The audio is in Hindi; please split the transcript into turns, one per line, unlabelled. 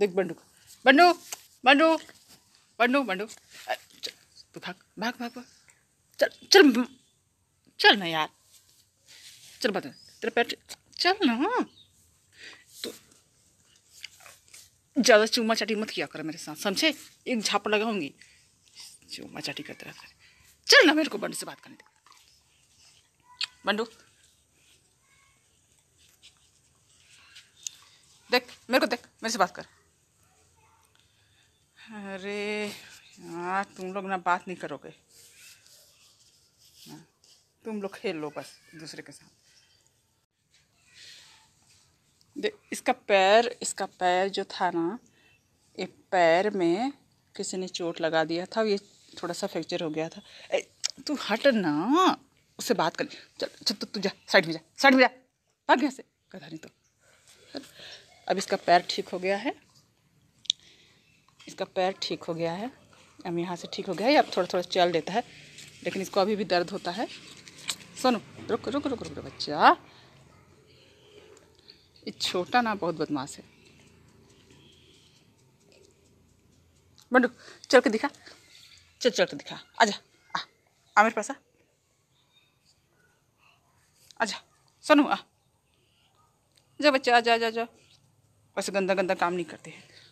देख बंडू बंडू बंडू बंडू बंडू तू भाग भाग भाग भाग चल चल चल ना यार चल बता तेरा पैर चल ना तो
ज़्यादा चूमा चाटी मत किया कर मेरे साथ समझे एक झाप लगाऊंगी चूमा चाटी कर रहते चल ना मेरे को बंडू से बात करने दे बंडू देख मेरे को देख मेरे से बात कर अरे यार तुम लोग ना बात नहीं करोगे हाँ, तुम लोग खेल लो बस दूसरे के साथ देख इसका पैर इसका पैर जो था ना ये पैर में किसी ने चोट लगा दिया था ये थोड़ा सा फ्रैक्चर हो गया था ए, तू हट ना उससे बात कर चल चल तू तू जा साइड में जा साइड में जा भाग यहाँ से गधा नहीं तो अब इसका पैर ठीक हो गया है इसका पैर ठीक हो गया है अब यहाँ से ठीक हो गया है अब थोड़ा थोड़ा चल देता है लेकिन इसको अभी भी दर्द होता है सोनू रुक रुक रुक रुक बच्चा ये छोटा ना बहुत बदमाश है बंडू चल के दिखा चल चल के दिखा आजा आ आ मेरे पास आ आजा सोनू आ जा बच्चा जा आजा जा वैसे गंदा गंदा काम नहीं करते हैं